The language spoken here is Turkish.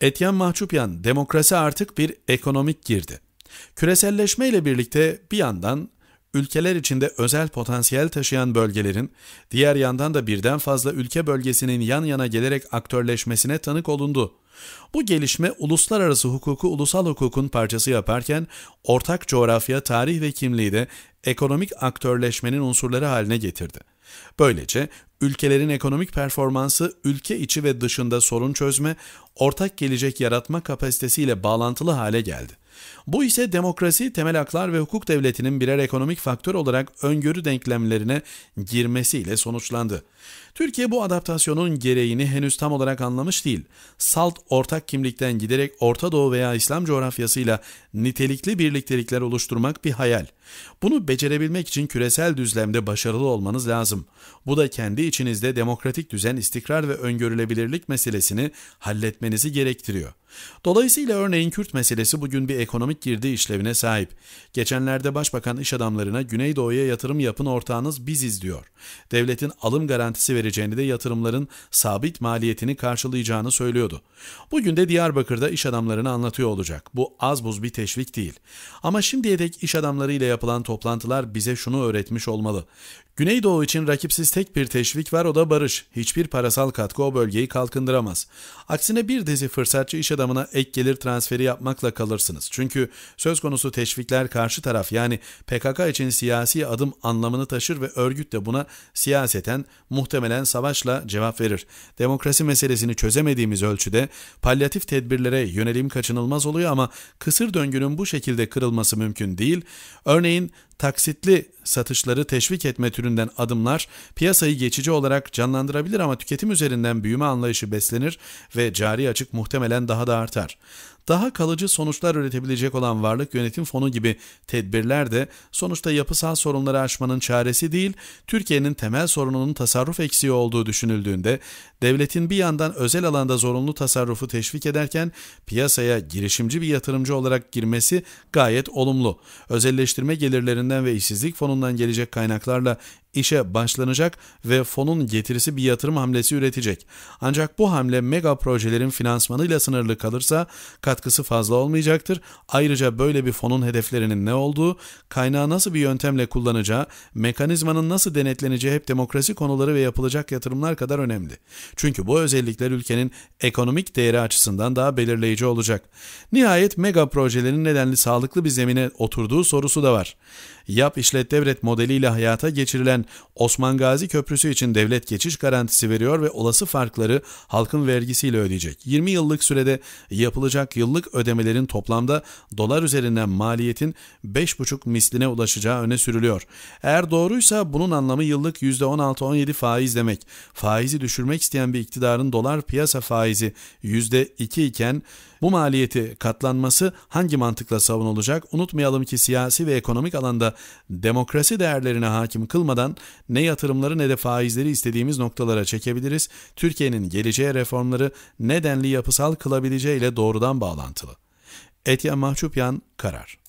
Etyen Mahçupyan, demokrasi artık bir ekonomik girdi. Küreselleşme ile birlikte bir yandan ülkeler içinde özel potansiyel taşıyan bölgelerin, diğer yandan da birden fazla ülke bölgesinin yan yana gelerek aktörleşmesine tanık olundu. Bu gelişme uluslararası hukuku ulusal hukukun parçası yaparken ortak coğrafya, tarih ve kimliği de ekonomik aktörleşmenin unsurları haline getirdi. Böylece ülkelerin ekonomik performansı ülke içi ve dışında sorun çözme, ortak gelecek yaratma kapasitesiyle bağlantılı hale geldi. Bu ise demokrasi, temel haklar ve hukuk devletinin birer ekonomik faktör olarak öngörü denklemlerine girmesiyle sonuçlandı. Türkiye bu adaptasyonun gereğini henüz tam olarak anlamış değil. Salt ortak kimlikten giderek Orta Doğu veya İslam coğrafyasıyla nitelikli birliktelikler oluşturmak bir hayal. Bunu becerebilmek için küresel düzlemde başarılı olmanız lazım. Bu da kendi içinizde demokratik düzen, istikrar ve öngörülebilirlik meselesini halletmenizi gerektiriyor. Dolayısıyla örneğin Kürt meselesi bugün bir ekonomik girdi işlevine sahip. Geçenlerde başbakan iş adamlarına Güneydoğu'ya yatırım yapın ortağınız biziz diyor. Devletin alım garantisi vereceğini de yatırımların sabit maliyetini karşılayacağını söylüyordu. Bugün de Diyarbakır'da iş adamlarını anlatıyor olacak. Bu az buz bir teşvik değil. Ama şimdiye dek iş adamlarıyla yapılan toplantılar bize şunu öğretmiş olmalı. Güneydoğu için rakipsiz tek bir teşvik var o da barış. Hiçbir parasal katkı o bölgeyi kalkındıramaz. Aksine bir dizi fırsatçı iş adamı rakamına ek gelir transferi yapmakla kalırsınız. Çünkü söz konusu teşvikler karşı taraf yani PKK için siyasi adım anlamını taşır ve örgüt de buna siyaseten muhtemelen savaşla cevap verir. Demokrasi meselesini çözemediğimiz ölçüde palyatif tedbirlere yönelim kaçınılmaz oluyor ama kısır döngünün bu şekilde kırılması mümkün değil. Örneğin taksitli satışları teşvik etme türünden adımlar piyasayı geçici olarak canlandırabilir ama tüketim üzerinden büyüme anlayışı beslenir ve cari açık muhtemelen daha da artar. Daha kalıcı sonuçlar üretebilecek olan varlık yönetim fonu gibi tedbirler de sonuçta yapısal sorunları aşmanın çaresi değil, Türkiye'nin temel sorununun tasarruf eksiği olduğu düşünüldüğünde, devletin bir yandan özel alanda zorunlu tasarrufu teşvik ederken piyasaya girişimci bir yatırımcı olarak girmesi gayet olumlu. Özelleştirme gelirlerinden ve işsizlik fonundan gelecek kaynaklarla işe başlanacak ve fonun getirisi bir yatırım hamlesi üretecek. Ancak bu hamle mega projelerin finansmanıyla sınırlı kalırsa katkısı fazla olmayacaktır. Ayrıca böyle bir fonun hedeflerinin ne olduğu, kaynağı nasıl bir yöntemle kullanacağı, mekanizmanın nasıl denetleneceği hep demokrasi konuları ve yapılacak yatırımlar kadar önemli. Çünkü bu özellikler ülkenin ekonomik değeri açısından daha belirleyici olacak. Nihayet mega projelerin nedenli sağlıklı bir zemine oturduğu sorusu da var. Yap işlet devret modeliyle hayata geçirilen Osman Gazi Köprüsü için devlet geçiş garantisi veriyor ve olası farkları halkın vergisiyle ödeyecek. 20 yıllık sürede yapılacak yıllık ödemelerin toplamda dolar üzerinden maliyetin 5,5 misline ulaşacağı öne sürülüyor. Eğer doğruysa bunun anlamı yıllık %16-17 faiz demek. Faizi düşürmek isteyen bir iktidarın dolar piyasa faizi %2 iken bu maliyeti katlanması hangi mantıkla savunulacak? Unutmayalım ki siyasi ve ekonomik alanda demokrasi değerlerine hakim kılmadan ne yatırımları ne de faizleri istediğimiz noktalara çekebiliriz. Türkiye'nin geleceğe reformları nedenli yapısal kılabileceğiyle doğrudan bağlantılı. Etyen Mahçupyan Karar